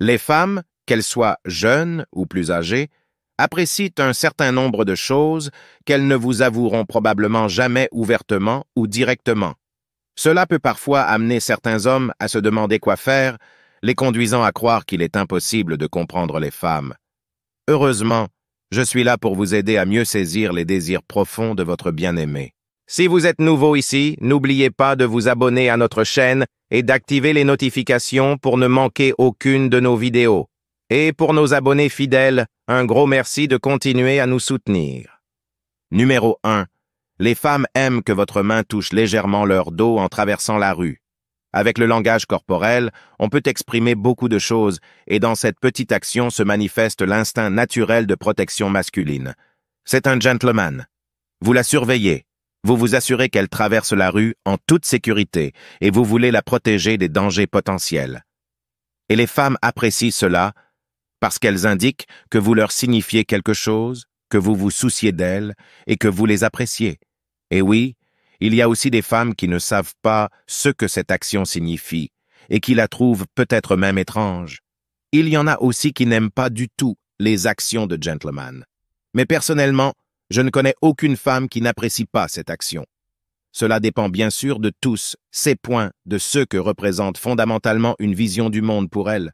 Les femmes, qu'elles soient jeunes ou plus âgées, apprécient un certain nombre de choses qu'elles ne vous avoueront probablement jamais ouvertement ou directement. Cela peut parfois amener certains hommes à se demander quoi faire, les conduisant à croire qu'il est impossible de comprendre les femmes. Heureusement, je suis là pour vous aider à mieux saisir les désirs profonds de votre bien-aimé. Si vous êtes nouveau ici, n'oubliez pas de vous abonner à notre chaîne et d'activer les notifications pour ne manquer aucune de nos vidéos. Et pour nos abonnés fidèles, un gros merci de continuer à nous soutenir. Numéro 1. Les femmes aiment que votre main touche légèrement leur dos en traversant la rue. Avec le langage corporel, on peut exprimer beaucoup de choses et dans cette petite action se manifeste l'instinct naturel de protection masculine. C'est un gentleman. Vous la surveillez, vous vous assurez qu'elle traverse la rue en toute sécurité et vous voulez la protéger des dangers potentiels. Et les femmes apprécient cela parce qu'elles indiquent que vous leur signifiez quelque chose, que vous vous souciez d'elles et que vous les appréciez. Et oui, il y a aussi des femmes qui ne savent pas ce que cette action signifie et qui la trouvent peut-être même étrange. Il y en a aussi qui n'aiment pas du tout les actions de gentleman. Mais personnellement, je ne connais aucune femme qui n'apprécie pas cette action. Cela dépend bien sûr de tous, ces points, de ce que représente fondamentalement une vision du monde pour elle.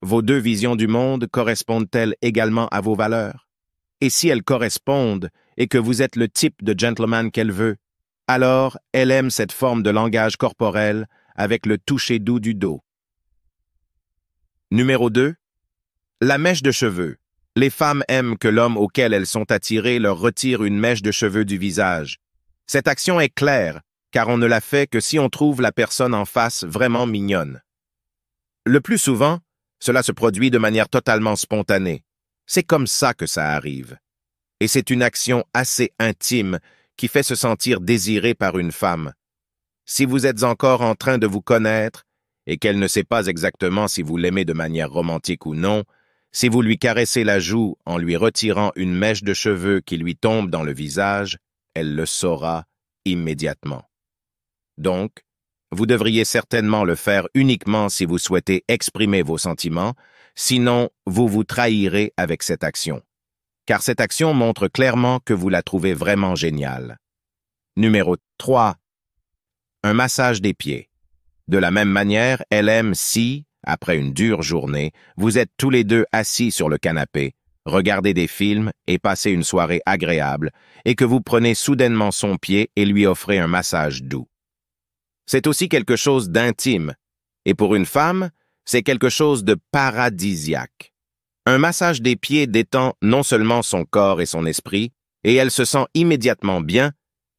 Vos deux visions du monde correspondent-elles également à vos valeurs? Et si elles correspondent et que vous êtes le type de gentleman qu'elle veut, alors elle aime cette forme de langage corporel avec le toucher doux du dos. Numéro 2. La mèche de cheveux. Les femmes aiment que l'homme auquel elles sont attirées leur retire une mèche de cheveux du visage. Cette action est claire, car on ne la fait que si on trouve la personne en face vraiment mignonne. Le plus souvent, cela se produit de manière totalement spontanée. C'est comme ça que ça arrive. Et c'est une action assez intime qui fait se sentir désirée par une femme. Si vous êtes encore en train de vous connaître, et qu'elle ne sait pas exactement si vous l'aimez de manière romantique ou non, si vous lui caressez la joue en lui retirant une mèche de cheveux qui lui tombe dans le visage, elle le saura immédiatement. Donc, vous devriez certainement le faire uniquement si vous souhaitez exprimer vos sentiments, sinon vous vous trahirez avec cette action. Car cette action montre clairement que vous la trouvez vraiment géniale. Numéro 3. Un massage des pieds. De la même manière, elle aime si, après une dure journée, vous êtes tous les deux assis sur le canapé, regardez des films et passez une soirée agréable, et que vous prenez soudainement son pied et lui offrez un massage doux. C'est aussi quelque chose d'intime, et pour une femme, c'est quelque chose de paradisiaque. Un massage des pieds détend non seulement son corps et son esprit, et elle se sent immédiatement bien,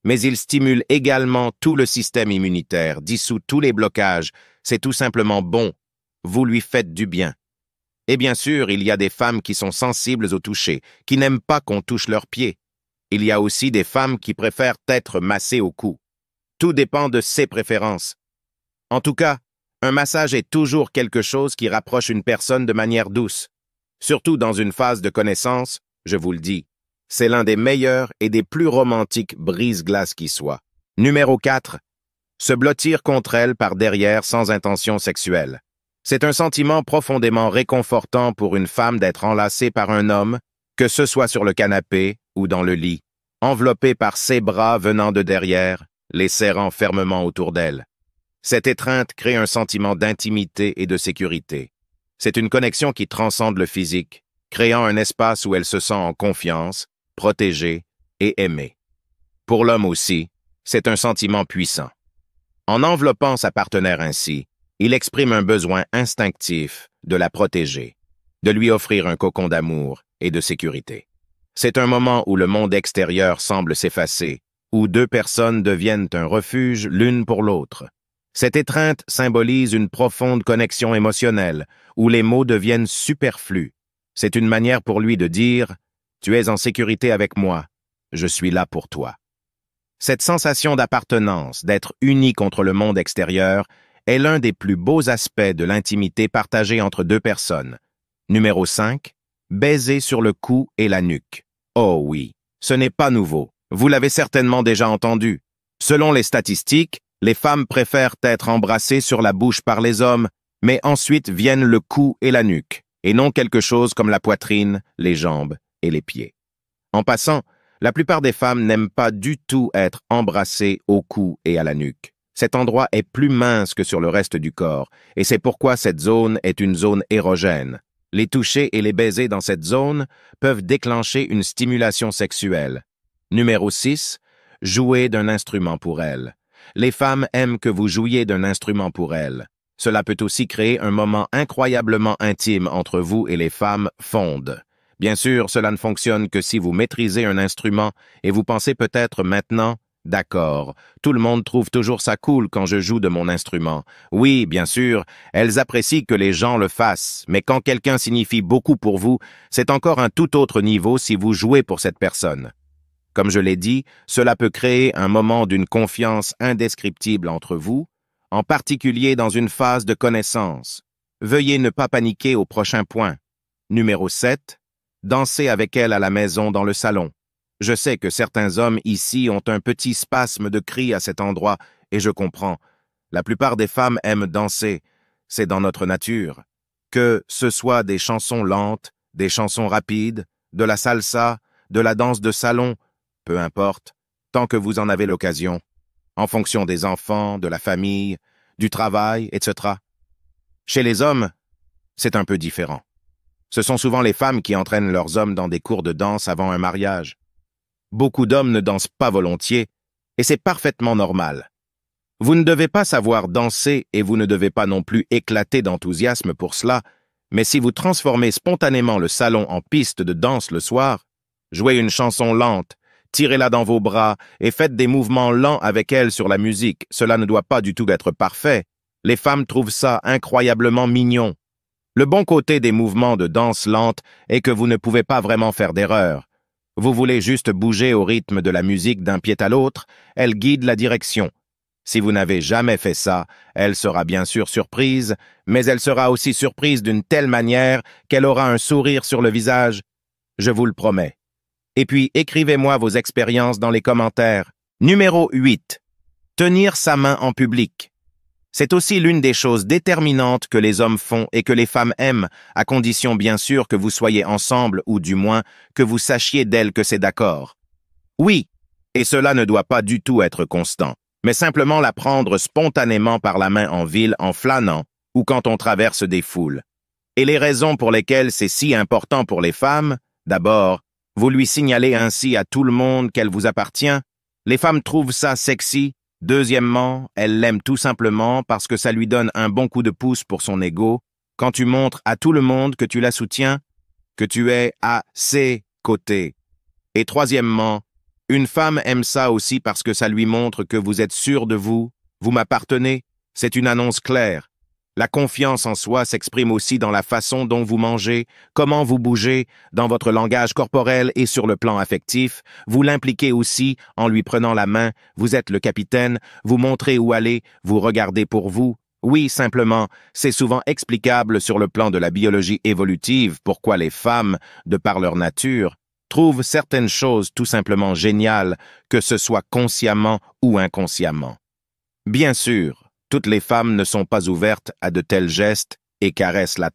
mais il stimule également tout le système immunitaire, dissout tous les blocages, c'est tout simplement bon vous lui faites du bien. Et bien sûr, il y a des femmes qui sont sensibles au toucher, qui n'aiment pas qu'on touche leurs pieds. Il y a aussi des femmes qui préfèrent être massées au cou. Tout dépend de ses préférences. En tout cas, un massage est toujours quelque chose qui rapproche une personne de manière douce. Surtout dans une phase de connaissance, je vous le dis, c'est l'un des meilleurs et des plus romantiques brise-glace qui soit. Numéro 4. Se blottir contre elle par derrière sans intention sexuelle. C'est un sentiment profondément réconfortant pour une femme d'être enlacée par un homme, que ce soit sur le canapé ou dans le lit, enveloppée par ses bras venant de derrière, les serrant fermement autour d'elle. Cette étreinte crée un sentiment d'intimité et de sécurité. C'est une connexion qui transcende le physique, créant un espace où elle se sent en confiance, protégée et aimée. Pour l'homme aussi, c'est un sentiment puissant. En enveloppant sa partenaire ainsi, il exprime un besoin instinctif de la protéger, de lui offrir un cocon d'amour et de sécurité. C'est un moment où le monde extérieur semble s'effacer, où deux personnes deviennent un refuge l'une pour l'autre. Cette étreinte symbolise une profonde connexion émotionnelle, où les mots deviennent superflus. C'est une manière pour lui de dire ⁇ Tu es en sécurité avec moi, je suis là pour toi ⁇ Cette sensation d'appartenance, d'être uni contre le monde extérieur, est l'un des plus beaux aspects de l'intimité partagée entre deux personnes. Numéro 5. Baiser sur le cou et la nuque. Oh oui, ce n'est pas nouveau. Vous l'avez certainement déjà entendu. Selon les statistiques, les femmes préfèrent être embrassées sur la bouche par les hommes, mais ensuite viennent le cou et la nuque, et non quelque chose comme la poitrine, les jambes et les pieds. En passant, la plupart des femmes n'aiment pas du tout être embrassées au cou et à la nuque. Cet endroit est plus mince que sur le reste du corps, et c'est pourquoi cette zone est une zone érogène. Les toucher et les baiser dans cette zone peuvent déclencher une stimulation sexuelle. Numéro 6. Jouer d'un instrument pour elle. Les femmes aiment que vous jouiez d'un instrument pour elles. Cela peut aussi créer un moment incroyablement intime entre vous et les femmes fondes. Bien sûr, cela ne fonctionne que si vous maîtrisez un instrument et vous pensez peut-être maintenant D'accord, tout le monde trouve toujours ça cool quand je joue de mon instrument. Oui, bien sûr, elles apprécient que les gens le fassent, mais quand quelqu'un signifie beaucoup pour vous, c'est encore un tout autre niveau si vous jouez pour cette personne. Comme je l'ai dit, cela peut créer un moment d'une confiance indescriptible entre vous, en particulier dans une phase de connaissance. Veuillez ne pas paniquer au prochain point. Numéro 7. Dansez avec elle à la maison dans le salon. Je sais que certains hommes ici ont un petit spasme de cri à cet endroit, et je comprends. La plupart des femmes aiment danser. C'est dans notre nature. Que ce soit des chansons lentes, des chansons rapides, de la salsa, de la danse de salon, peu importe, tant que vous en avez l'occasion, en fonction des enfants, de la famille, du travail, etc. Chez les hommes, c'est un peu différent. Ce sont souvent les femmes qui entraînent leurs hommes dans des cours de danse avant un mariage beaucoup d'hommes ne dansent pas volontiers, et c'est parfaitement normal. Vous ne devez pas savoir danser et vous ne devez pas non plus éclater d'enthousiasme pour cela, mais si vous transformez spontanément le salon en piste de danse le soir, jouez une chanson lente, tirez-la dans vos bras et faites des mouvements lents avec elle sur la musique, cela ne doit pas du tout être parfait. Les femmes trouvent ça incroyablement mignon. Le bon côté des mouvements de danse lente est que vous ne pouvez pas vraiment faire d'erreur. Vous voulez juste bouger au rythme de la musique d'un pied à l'autre, elle guide la direction. Si vous n'avez jamais fait ça, elle sera bien sûr surprise, mais elle sera aussi surprise d'une telle manière qu'elle aura un sourire sur le visage. Je vous le promets. Et puis écrivez-moi vos expériences dans les commentaires. Numéro 8. Tenir sa main en public. C'est aussi l'une des choses déterminantes que les hommes font et que les femmes aiment, à condition bien sûr que vous soyez ensemble ou du moins que vous sachiez d'elles que c'est d'accord. Oui, et cela ne doit pas du tout être constant, mais simplement la prendre spontanément par la main en ville en flânant ou quand on traverse des foules. Et les raisons pour lesquelles c'est si important pour les femmes, d'abord, vous lui signalez ainsi à tout le monde qu'elle vous appartient, les femmes trouvent ça sexy Deuxièmement, elle l'aime tout simplement parce que ça lui donne un bon coup de pouce pour son ego quand tu montres à tout le monde que tu la soutiens, que tu es à ses côtés. Et troisièmement, une femme aime ça aussi parce que ça lui montre que vous êtes sûr de vous, vous m'appartenez, c'est une annonce claire. La confiance en soi s'exprime aussi dans la façon dont vous mangez, comment vous bougez, dans votre langage corporel et sur le plan affectif. Vous l'impliquez aussi en lui prenant la main, vous êtes le capitaine, vous montrez où aller, vous regardez pour vous. Oui, simplement, c'est souvent explicable sur le plan de la biologie évolutive pourquoi les femmes, de par leur nature, trouvent certaines choses tout simplement géniales, que ce soit consciemment ou inconsciemment. Bien sûr, toutes les femmes ne sont pas ouvertes à de tels gestes et caressent la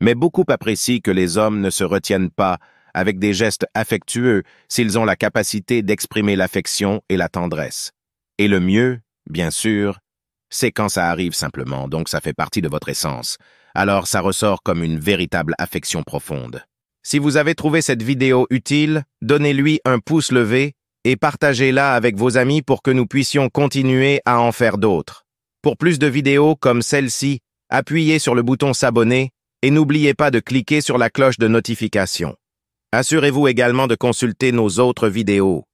mais beaucoup apprécient que les hommes ne se retiennent pas avec des gestes affectueux s'ils ont la capacité d'exprimer l'affection et la tendresse. Et le mieux, bien sûr, c'est quand ça arrive simplement, donc ça fait partie de votre essence. Alors ça ressort comme une véritable affection profonde. Si vous avez trouvé cette vidéo utile, donnez-lui un pouce levé et partagez-la avec vos amis pour que nous puissions continuer à en faire d'autres. Pour plus de vidéos comme celle-ci, appuyez sur le bouton s'abonner et n'oubliez pas de cliquer sur la cloche de notification. Assurez-vous également de consulter nos autres vidéos.